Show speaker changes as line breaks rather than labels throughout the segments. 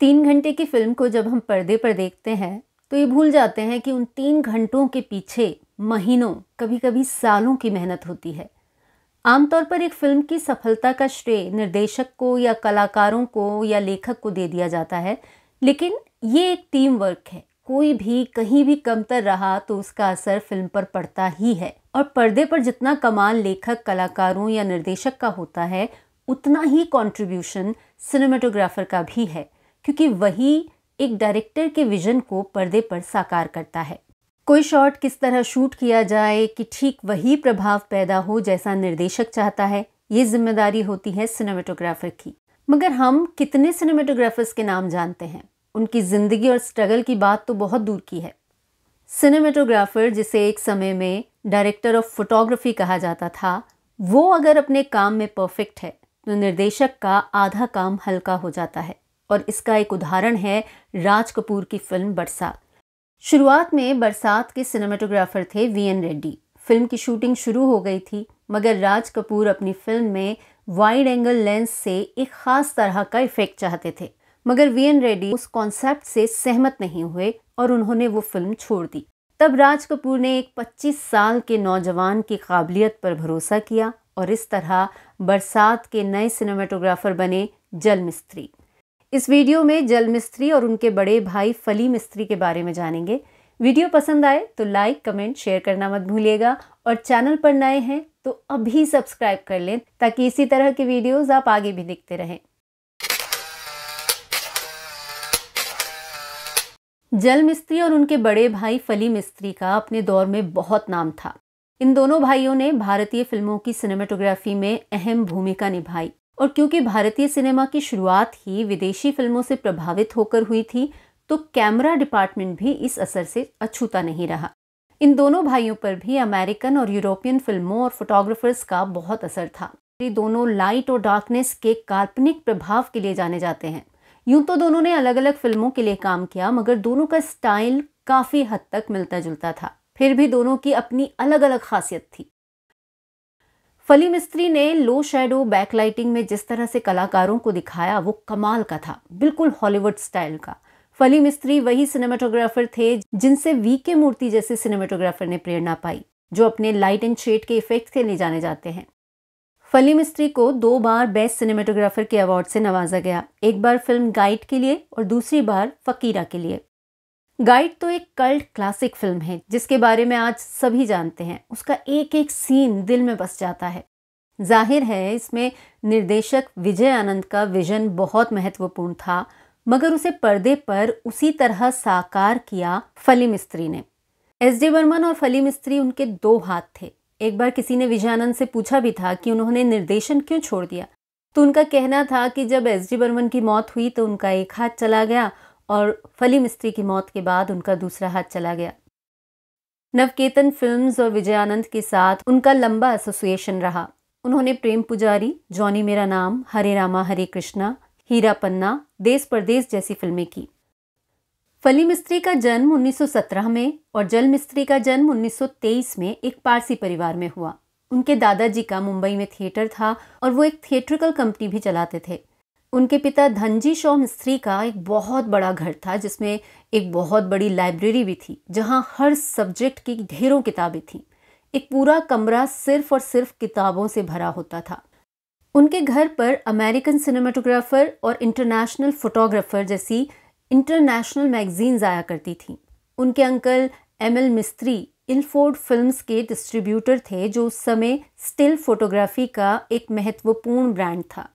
तीन घंटे की फिल्म को जब हम पर्दे पर देखते हैं तो ये भूल जाते हैं कि उन तीन घंटों के पीछे महीनों कभी कभी सालों की मेहनत होती है आमतौर पर एक फिल्म की सफलता का श्रेय निर्देशक को या कलाकारों को या लेखक को दे दिया जाता है लेकिन ये एक टीम वर्क है कोई भी कहीं भी कमतर रहा तो उसका असर फिल्म पर पड़ता ही है और पर्दे पर जितना कमाल लेखक कलाकारों या निर्देशक का होता है उतना ही कंट्रीब्यूशन सिनेमाटोग्राफर का भी है क्योंकि वही एक डायरेक्टर के विजन को पर्दे पर साकार करता है कोई शॉट किस तरह शूट किया जाए कि ठीक वही प्रभाव पैदा हो जैसा निर्देशक चाहता है ये जिम्मेदारी होती है सिनेमेटोग्राफर की मगर हम कितने सिनेमेटोग्राफर्स के नाम जानते हैं उनकी ज़िंदगी और स्ट्रगल की बात तो बहुत दूर की है सिनेमेटोग्राफर जिसे एक समय में डायरेक्टर ऑफ फोटोग्राफी कहा जाता था वो अगर अपने काम में परफेक्ट है तो निर्देशक का आधा काम हल्का हो जाता है और इसका एक उदाहरण है राज कपूर की फिल्म बरसात शुरुआत में बरसात के सिनेमाटोग्राफर थे वी एन रेड्डी फिल्म की शूटिंग शुरू हो गई थी मगर राज कपूर अपनी फिल्म में वाइड एंगल लेंस से एक ख़ास तरह का इफ़ेक्ट चाहते थे मगर वी एन रेड्डी उस कॉन्सेप्ट से सहमत नहीं हुए और उन्होंने वो फिल्म छोड़ दी तब राज कपूर ने एक 25 साल के नौजवान की काबिलियत पर भरोसा किया और इस तरह बरसात के नए सिनेमाटोग्राफर बने जल मिस्त्री इस वीडियो में जल मिस्त्री और उनके बड़े भाई फली मिस्त्री के बारे में जानेंगे वीडियो पसंद आए तो लाइक कमेंट शेयर करना मत भूलिएगा और चैनल पर नए हैं तो अभी सब्सक्राइब कर लें ताकि इसी तरह के वीडियोस आप आगे भी देखते रहें जल मिस्त्री और उनके बड़े भाई फली मिस्त्री का अपने दौर में बहुत नाम था इन दोनों भाइयों ने भारतीय फिल्मों की सिनेमाटोग्राफी में अहम भूमिका निभाई और क्योंकि भारतीय सिनेमा की शुरुआत ही विदेशी फिल्मों से प्रभावित होकर हुई थी तो कैमरा डिपार्टमेंट भी इस असर से अछूता नहीं रहा इन दोनों भाइयों पर भी अमेरिकन और यूरोपियन फिल्मों और फोटोग्राफर्स का बहुत असर था ये दोनों लाइट और डार्कनेस के काल्पनिक प्रभाव के लिए जाने जाते हैं यूं तो दोनों ने अलग अलग फिल्मों के लिए काम किया मगर दोनों का स्टाइल काफ़ी हद तक मिलता जुलता था फिर भी दोनों की अपनी अलग अलग खासियत थी फली मिस्त्री ने लो शेडो बैकलाइटिंग में जिस तरह से कलाकारों को दिखाया वो कमाल का था बिल्कुल हॉलीवुड स्टाइल का फली मिस्त्री वही सिनेमाटोग्राफर थे जिनसे वी के मूर्ति जैसे सिनेमाटोग्राफर ने प्रेरणा पाई जो अपने लाइट एंड शेड के इफेक्ट से ले जाने जाते हैं फली मिस्त्री को दो बार बेस्ट सिनेमाटोग्राफर के अवार्ड से नवाजा गया एक बार फिल्म गाइड के लिए और दूसरी बार फकीरा के लिए गाइड तो एक कल्ट क्लासिक फिल्म है जिसके बारे में आज सभी जानते हैं उसका एक एक सीन दिल में बस जाता है जाहिर है इसमें निर्देशक विजय आनंद का विजन बहुत महत्वपूर्ण था मगर उसे पर्दे पर उसी तरह साकार किया फली मिस्त्री ने एस डी वर्मन और फली मिस्त्री उनके दो हाथ थे एक बार किसी ने विजय आनंद से पूछा भी था कि उन्होंने निर्देशन क्यों छोड़ दिया तो उनका कहना था कि जब एस डी वर्मन की मौत हुई तो उनका एक हाथ चला गया और फली मिस्त्री की मौत के बाद उनका दूसरा हाथ चला गया नवकेतन फिल्म्स और विजय आनंद के साथ उनका लंबा एसोसिएशन रहा उन्होंने प्रेम पुजारी जॉनी मेरा नाम हरे रामा हरे कृष्णा हीरा पन्ना देश परदेश जैसी फिल्में की फली मिस्त्री का जन्म 1917 में और जल मिस्त्री का जन्म 1923 में एक पारसी परिवार में हुआ उनके दादाजी का मुंबई में थिएटर था और वो एक थिएट्रिकल कंपनी भी चलाते थे उनके पिता धनजी शॉ मिस्त्री का एक बहुत बड़ा घर था जिसमें एक बहुत बड़ी लाइब्रेरी भी थी जहाँ हर सब्जेक्ट की ढेरों किताबें थीं एक पूरा कमरा सिर्फ और सिर्फ किताबों से भरा होता था उनके घर पर अमेरिकन सिनेमाटोग्राफर और इंटरनेशनल फोटोग्राफर जैसी इंटरनेशनल मैगजीन्स आया करती थीं उनके uncle M L Mistry Ilford films के डिस्ट्रीब्यूटर थे जो उस समय स्टिल फोटोग्राफी का एक महत्वपूर्ण ब्रांड था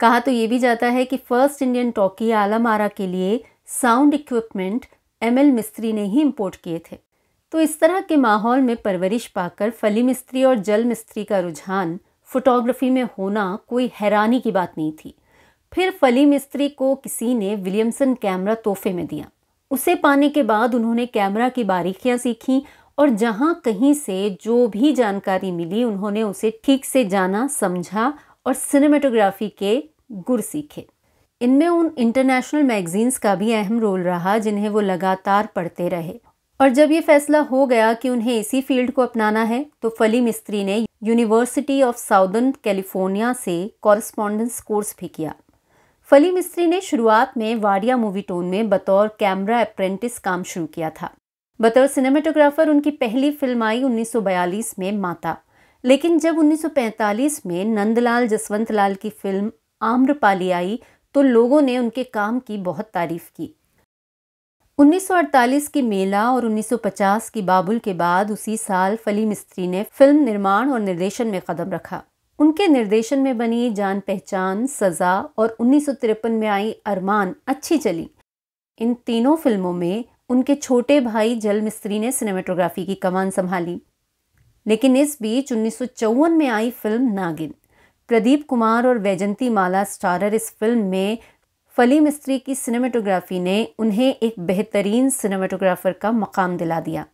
कहा तो ये भी जाता है कि फर्स्ट इंडियन टॉकी आलामारा के लिए साउंड इक्विपमेंट एम एल मिस्त्री ने ही इम्पोर्ट किए थे तो इस तरह के माहौल में परवरिश पाकर फली मिस्त्री और जल मिस्त्री का रुझान फोटोग्राफी में होना कोई हैरानी की बात नहीं थी फिर फली मिस्त्री को किसी ने विलियमसन कैमरा तोहफे में दिया उसे पाने के बाद उन्होंने कैमरा की बारीकियां सीखीं और जहां कहीं से जो भी जानकारी मिली उन्होंने उसे ठीक से जाना समझा और सिनेमेटोग्राफी के गुर सीखे इनमें उन इंटरनेशनल मैगजीन्स का भी अहम रोल रहा जिन्हें वो लगातार पढ़ते रहे और जब ये फैसला हो गया कि उन्हें इसी फील्ड को अपनाना है तो फली मिस्त्री ने यूनिवर्सिटी ऑफ साउदर्न कैलिफोर्निया से कॉरस्पॉन्डेंस कोर्स भी किया फली मिस्त्री ने शुरुआत में वाडिया मूवी टोन में बतौर कैमरा अप्रेंटिस काम शुरू किया था बतौर सिनेमाटोग्राफर उनकी पहली फिल्म आई 1942 में माता लेकिन जब 1945 में नंदलाल जसवंत लाल की फिल्म आम्रपाली आई तो लोगों ने उनके काम की बहुत तारीफ की 1948 की मेला और 1950 की बाबुल के बाद उसी साल फली मिस्त्री ने फिल्म निर्माण और निर्देशन में कदम रखा उनके निर्देशन में बनी जान पहचान सज़ा और उन्नीस में आई अरमान अच्छी चली इन तीनों फिल्मों में उनके छोटे भाई जल मिस्त्री ने सिनेमेटोग्राफी की कमान संभाली लेकिन इस बीच उन्नीस में आई फिल्म नागिन प्रदीप कुमार और वैजंती माला स्टारर इस फिल्म में फली मिस्त्री की सिनेमेटोग्राफी ने उन्हें एक बेहतरीन सिनेमेटोग्राफर का मकाम दिला दिया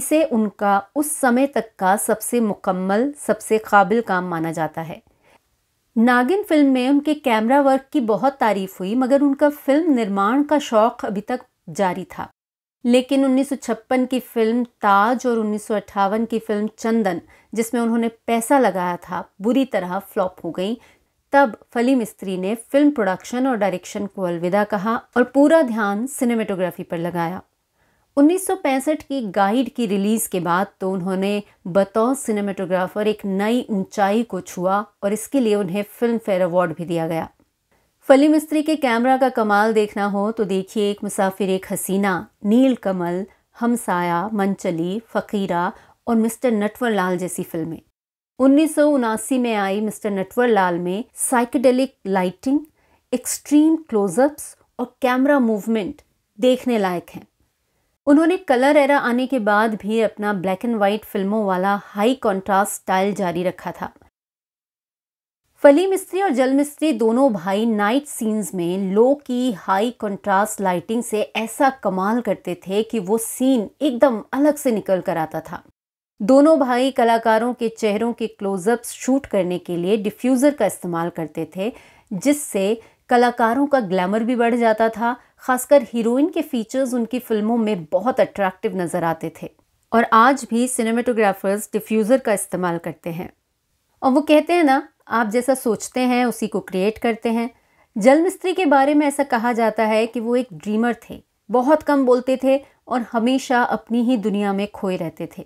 इसे उनका उस समय तक का सबसे मुकम्मल सबसे काबिल काम माना जाता है नागिन फिल्म में उनके कैमरा वर्क की बहुत तारीफ हुई मगर उनका फिल्म निर्माण का शौक़ अभी तक जारी था लेकिन 1956 की फिल्म ताज और उन्नीस की फिल्म चंदन जिसमें उन्होंने पैसा लगाया था बुरी तरह फ्लॉप हो गई तब फली मिस्त्री ने फिल्म प्रोडक्शन और डायरेक्शन को अलविदा कहा और पूरा ध्यान सिनेमेटोग्राफी पर लगाया 1965 की गाइड की रिलीज़ के बाद तो उन्होंने बतौर सिनेमेटोग्राफर एक नई ऊंचाई को छुआ और इसके लिए उन्हें फिल्म फेयर अवार्ड भी दिया गया फली मिस्त्री के कैमरा का कमाल देखना हो तो देखिए एक मुसाफिर एक हसीना नील कमल हमसाया मंचली फ़कीरा और मिस्टर नटवर लाल जैसी फिल्में उन्नीस में आई मिस्टर नटवर लाल में साइकेडेलिक लाइटिंग एक्सट्रीम क्लोजअप्स और कैमरा मूवमेंट देखने लायक हैं उन्होंने कलर एरा आने के बाद भी अपना ब्लैक एंड वाइट फिल्मों वाला हाई कॉन्ट्रास्ट स्टाइल जारी रखा था फली मिस्त्री और जल मिस्त्री दोनों भाई नाइट सीन्स में लो की हाई कंट्रास्ट लाइटिंग से ऐसा कमाल करते थे कि वो सीन एकदम अलग से निकल कर आता था दोनों भाई कलाकारों के चेहरों के क्लोजअप्स शूट करने के लिए डिफ्यूज़र का इस्तेमाल करते थे जिससे कलाकारों का ग्लैमर भी बढ़ जाता था खासकर हीरोइन के फीचर्स उनकी फिल्मों में बहुत अट्रैक्टिव नज़र आते थे और आज भी सिनेमेटोग्राफर्स डिफ्यूज़र का इस्तेमाल करते हैं और वो कहते हैं ना आप जैसा सोचते हैं उसी को क्रिएट करते हैं जल मिस्त्री के बारे में ऐसा कहा जाता है कि वो एक ड्रीमर थे बहुत कम बोलते थे और हमेशा अपनी ही दुनिया में खोए रहते थे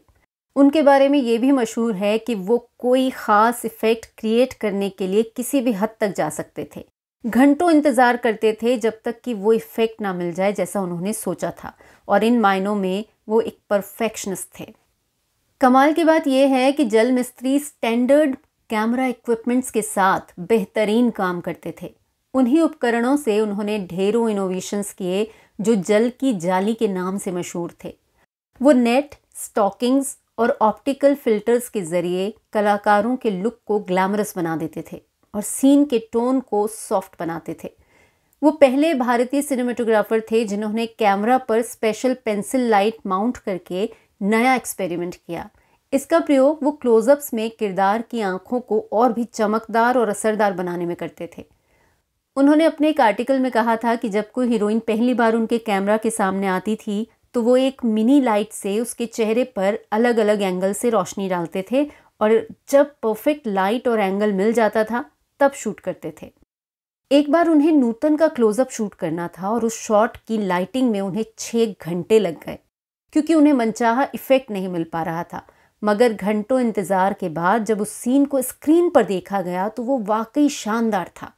उनके बारे में ये भी मशहूर है कि वो कोई ख़ास इफ़ेक्ट क्रिएट करने के लिए किसी भी हद तक जा सकते थे घंटों इंतज़ार करते थे जब तक कि वो इफ़ेक्ट ना मिल जाए जैसा उन्होंने सोचा था और इन मायनों में वो एक परफेक्शनिस्ट थे कमाल की बात यह है कि जल मिस्त्री स्टैंडर्ड कैमरा इक्विपमेंट्स के साथ बेहतरीन काम करते थे उन्हीं उपकरणों से उन्होंने ढेरों इनोवेशंस किए जो जल की जाली के नाम से मशहूर थे वो नेट स्टॉकिंग्स और ऑप्टिकल फिल्टर्स के ज़रिए कलाकारों के लुक को ग्लैमरस बना देते थे और सीन के टोन को सॉफ्ट बनाते थे वो पहले भारतीय सिनेमाटोग्राफर थे जिन्होंने कैमरा पर स्पेशल पेंसिल लाइट माउंट करके नया एक्सपेरिमेंट किया इसका प्रयोग वो क्लोजअप्स में किरदार की आंखों को और भी चमकदार और असरदार बनाने में करते थे उन्होंने अपने एक आर्टिकल में कहा था कि जब कोई हीरोइन पहली बार उनके कैमरा के सामने आती थी तो वो एक मिनी लाइट से उसके चेहरे पर अलग अलग एंगल से रोशनी डालते थे और जब परफेक्ट लाइट और एंगल मिल जाता था तब शूट करते थे एक बार उन्हें नूतन का क्लोजअप शूट करना था और उस शॉट की लाइटिंग में उन्हें छः घंटे लग गए क्योंकि उन्हें मनचाहा इफेक्ट नहीं मिल पा रहा था मगर घंटों इंतज़ार के बाद जब उस सीन को स्क्रीन पर देखा गया तो वो वाकई शानदार था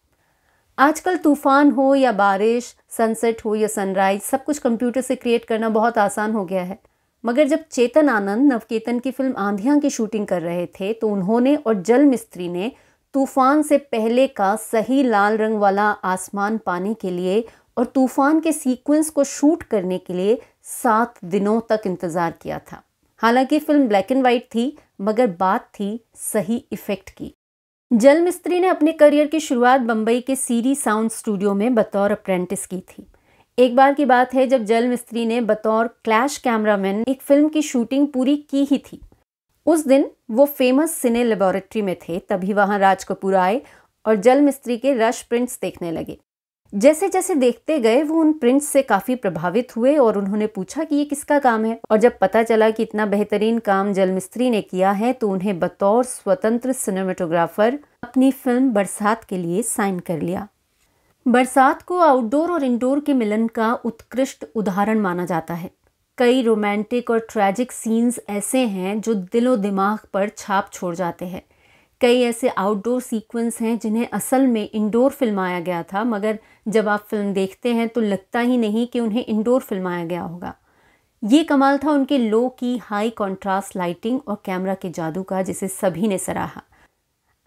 आजकल तूफ़ान हो या बारिश सनसेट हो या सनराइज सब कुछ कंप्यूटर से क्रिएट करना बहुत आसान हो गया है मगर जब चेतन आनंद नवकेतन की फिल्म आंधिया की शूटिंग कर रहे थे तो उन्होंने और जल मिस्त्री ने तूफ़ान से पहले का सही लाल रंग वाला आसमान पाने के लिए और तूफ़ान के सीक्वेंस को शूट करने के लिए सात दिनों तक इंतज़ार किया था हालांकि फिल्म ब्लैक एंड व्हाइट थी मगर बात थी सही इफेक्ट की जल मिस्त्री ने अपने करियर की शुरुआत बम्बई के सीरी साउंड स्टूडियो में बतौर अप्रेंटिस की थी एक बार की बात है जब जल मिस्त्री ने बतौर क्लैश कैमरामैन एक फिल्म की शूटिंग पूरी की ही थी उस दिन वो फेमस सिने लेबोरेटरी में थे तभी वहाँ राज कपूर आए और जल मिस्त्री के रश प्रिंट्स देखने लगे जैसे जैसे देखते गए वो उन प्रिंट्स से काफ़ी प्रभावित हुए और उन्होंने पूछा कि ये किसका काम है और जब पता चला कि इतना बेहतरीन काम जल मिस्त्री ने किया है तो उन्हें बतौर स्वतंत्र सिनेमाटोग्राफर अपनी फिल्म बरसात के लिए साइन कर लिया बरसात को आउटडोर और इंडोर के मिलन का उत्कृष्ट उदाहरण माना जाता है कई रोमांटिक और ट्रैजिक सीन्स ऐसे हैं जो दिलो दिमाग पर छाप छोड़ जाते हैं कई ऐसे आउटडोर सीक्वेंस हैं जिन्हें असल में इंडोर फिल्माया गया था मगर जब आप फिल्म देखते हैं तो लगता ही नहीं कि उन्हें इंडोर फिल्माया गया होगा ये कमाल था उनके low key high contrast lighting और कैमरा के जादू का जिसे सभी ने सराहा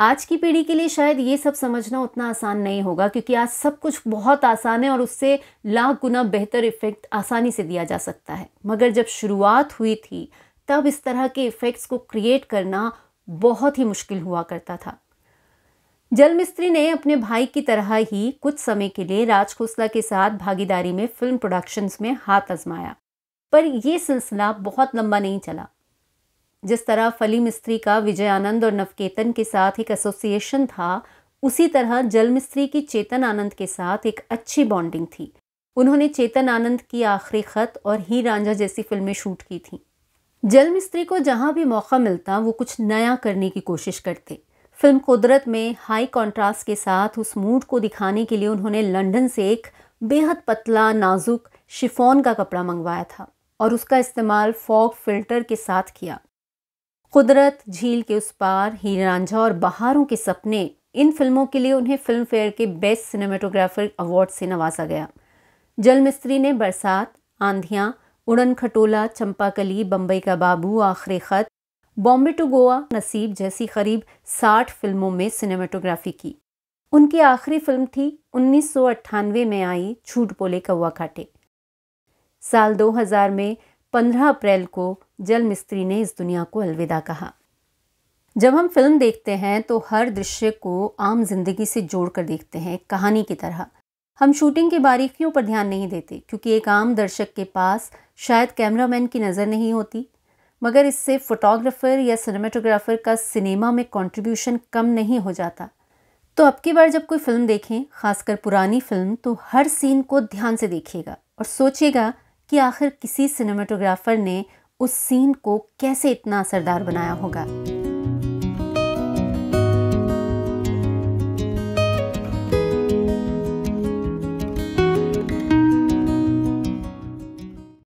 आज की पीढ़ी के लिए शायद ये सब समझना उतना आसान नहीं होगा क्योंकि आज सब कुछ बहुत आसान है और उससे लाख गुना बेहतर इफ़ेक्ट आसानी से दिया जा सकता है मगर जब शुरुआत हुई थी तब इस तरह के इफ़ेक्ट्स को क्रिएट करना बहुत ही मुश्किल हुआ करता था जल मिस्त्री ने अपने भाई की तरह ही कुछ समय के लिए राज खोसला के साथ भागीदारी में फिल्म प्रोडक्शंस में हाथ आजमाया पर यह सिलसिला बहुत लंबा नहीं चला जिस तरह फली मिस्त्री का विजय आनंद और नवकेतन के साथ एक एसोसिएशन था उसी तरह जल मिस्त्री की चेतन आनंद के साथ एक अच्छी बॉन्डिंग थी उन्होंने चेतन आनंद की आखिरी खत और ही रांझा जैसी फिल्में शूट की थीं जल मिस्त्री को जहाँ भी मौका मिलता वो कुछ नया करने की कोशिश करते फिल्म कुदरत में हाई कॉन्ट्रास्ट के साथ उस मूड को दिखाने के लिए उन्होंने लंदन से एक बेहद पतला नाजुक शिफोन का कपड़ा मंगवाया था और उसका इस्तेमाल फॉग फिल्टर के साथ किया कुदरत झील के उस पार हीर रांझा और बहारों के सपने इन फिल्मों के लिए उन्हें फिल्म फेयर के बेस्ट सिनेमाटोग्राफर अवार्ड से नवाजा गया जल मिस्त्री ने बरसात आंधियाँ उड़न खटोला चंपाकली बम्बई का बाबू आखिरी ख़त बॉम्बे टू गोवा नसीब जैसी करीब 60 फिल्मों में सिनेमाटोग्राफी की उनकी आखिरी फिल्म थी उन्नीस में आई छूट बोले कौवा काटे साल 2000 में 15 अप्रैल को जल मिस्त्री ने इस दुनिया को अलविदा कहा जब हम फिल्म देखते हैं तो हर दृश्य को आम जिंदगी से जोड़कर देखते हैं कहानी की तरह हम शूटिंग की बारीकियों पर ध्यान नहीं देते क्योंकि एक आम दर्शक के पास शायद कैमरामैन की नज़र नहीं होती मगर इससे फोटोग्राफ़र या सिनेमाटोग्राफ़र का सिनेमा में कंट्रीब्यूशन कम नहीं हो जाता तो अब की बार जब कोई फिल्म देखें खासकर पुरानी फिल्म तो हर सीन को ध्यान से देखिएगा और सोचिएगा कि आखिर किसी सिनेमाटोग्राफ़र ने उस सीन को कैसे इतना असरदार बनाया होगा